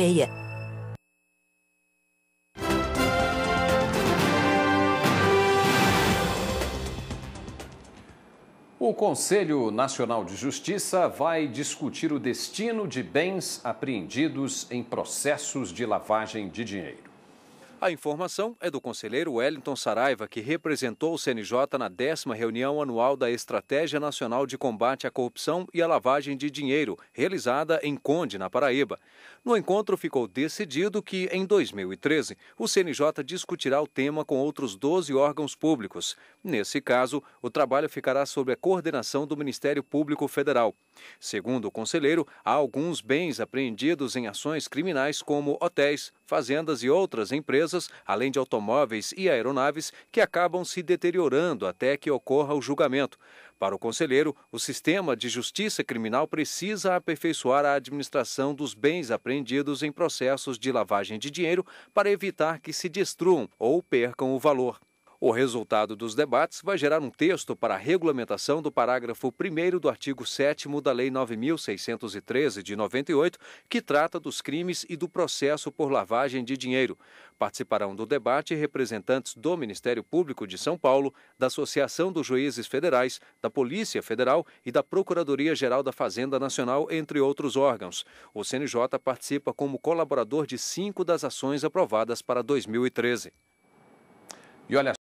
Europeia. O Conselho Nacional de Justiça vai discutir o destino de bens apreendidos em processos de lavagem de dinheiro. A informação é do conselheiro Wellington Saraiva, que representou o CNJ na décima reunião anual da Estratégia Nacional de Combate à Corrupção e à Lavagem de Dinheiro, realizada em Conde, na Paraíba. No encontro ficou decidido que, em 2013, o CNJ discutirá o tema com outros 12 órgãos públicos. Nesse caso, o trabalho ficará sob a coordenação do Ministério Público Federal. Segundo o conselheiro, há alguns bens apreendidos em ações criminais, como hotéis, fazendas e outras empresas, além de automóveis e aeronaves, que acabam se deteriorando até que ocorra o julgamento. Para o conselheiro, o sistema de justiça criminal precisa aperfeiçoar a administração dos bens apreendidos em processos de lavagem de dinheiro para evitar que se destruam ou percam o valor. O resultado dos debates vai gerar um texto para a regulamentação do parágrafo 1 do artigo 7 da Lei 9.613 de 98, que trata dos crimes e do processo por lavagem de dinheiro. Participarão do debate representantes do Ministério Público de São Paulo, da Associação dos Juízes Federais, da Polícia Federal e da Procuradoria-Geral da Fazenda Nacional, entre outros órgãos. O CNJ participa como colaborador de cinco das ações aprovadas para 2013. E olha